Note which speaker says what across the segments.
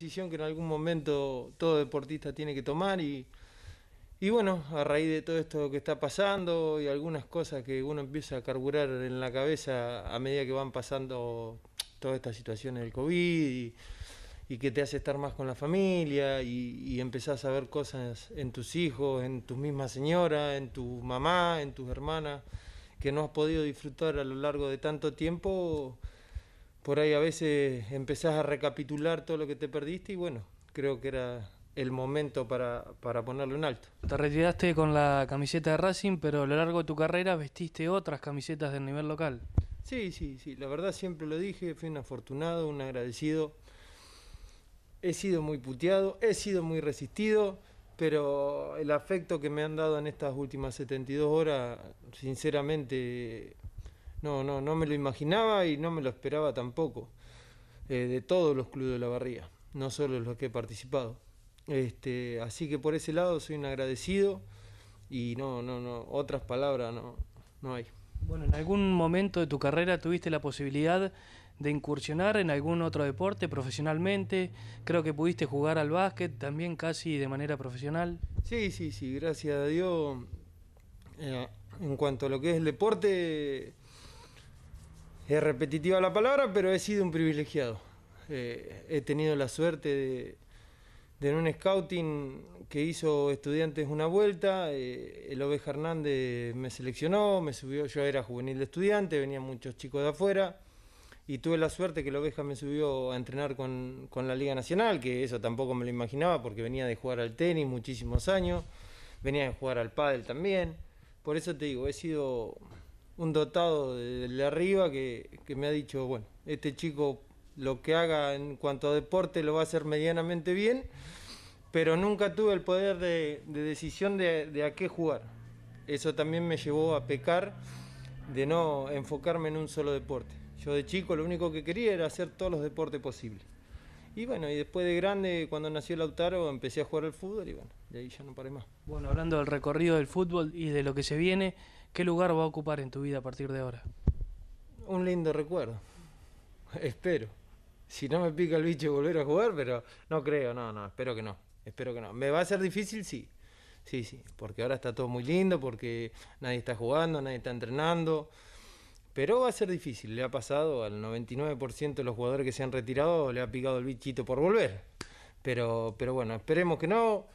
Speaker 1: decisión que en algún momento todo deportista tiene que tomar y, y, bueno, a raíz de todo esto que está pasando y algunas cosas que uno empieza a carburar en la cabeza a medida que van pasando todas estas situaciones del COVID y, que te hace estar más con la familia y, y, empezás a ver cosas en tus hijos, en tu misma señora, en tu mamá, en tus hermanas, que no has podido disfrutar a lo largo de tanto tiempo por ahí a veces empezás a recapitular todo lo que te perdiste y bueno, creo que era el momento para, ponerlo en alto.
Speaker 2: Te retiraste con la camiseta de Racing, pero a lo largo de tu carrera vestiste otras camisetas del nivel local.
Speaker 1: Sí, sí, sí, la verdad siempre lo dije, fui un afortunado, un agradecido. He sido muy puteado, he sido muy resistido, pero el afecto que me han dado en estas últimas 72 horas, sinceramente, no, no, no me lo imaginaba y no me lo esperaba tampoco. Eh, de todos los clubes de la barría, no solo los que he participado. Este, así que por ese lado soy un agradecido y no, no, no, otras palabras no, no hay.
Speaker 2: Bueno, ¿en algún momento de tu carrera tuviste la posibilidad de incursionar en algún otro deporte profesionalmente? Creo que pudiste jugar al básquet también casi de manera
Speaker 1: profesional. Sí, sí, sí, gracias a Dios. Eh, en cuanto a lo que es el deporte, es repetitiva la palabra, pero he sido un privilegiado. Eh, he tenido la suerte de, en un scouting que hizo estudiantes una vuelta, eh, el Oveja Hernández me seleccionó, me subió, yo era juvenil de estudiante, venían muchos chicos de afuera, y tuve la suerte que el Oveja me subió a entrenar con, con la Liga Nacional, que eso tampoco me lo imaginaba porque venía de jugar al tenis muchísimos años, venía de jugar al pádel también. Por eso te digo, he sido un dotado de, arriba que, me ha dicho, bueno, este chico lo que haga en cuanto a deporte lo va a hacer medianamente bien, pero nunca tuve el poder de, decisión de, de a qué jugar. Eso también me llevó a pecar de no enfocarme en un solo deporte. Yo de chico lo único que quería era hacer todos los deportes posibles. Y bueno, y después de grande, cuando nació Lautaro, empecé a jugar al fútbol y bueno, de ahí ya no paré más.
Speaker 2: Bueno, hablando del recorrido del fútbol y de lo que se viene, ¿Qué lugar va a ocupar en tu vida a partir de ahora?
Speaker 1: Un lindo recuerdo. Espero. Si no me pica el bicho volver a jugar, pero no creo, no, no, espero que no. Espero que no. ¿Me va a ser difícil? Sí. Sí, sí, porque ahora está todo muy lindo, porque nadie está jugando, nadie está entrenando. Pero va a ser difícil, le ha pasado al 99% de los jugadores que se han retirado, le ha picado el bichito por volver. Pero, pero bueno, esperemos que no.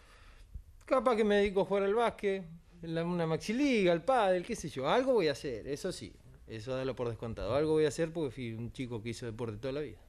Speaker 1: Capaz que me dedico a jugar al básquet, la, una maxiliga, el pádel, qué sé yo. Algo voy a hacer, eso sí. Eso dalo por descontado. Algo voy a hacer porque fui un chico que hizo deporte toda la vida.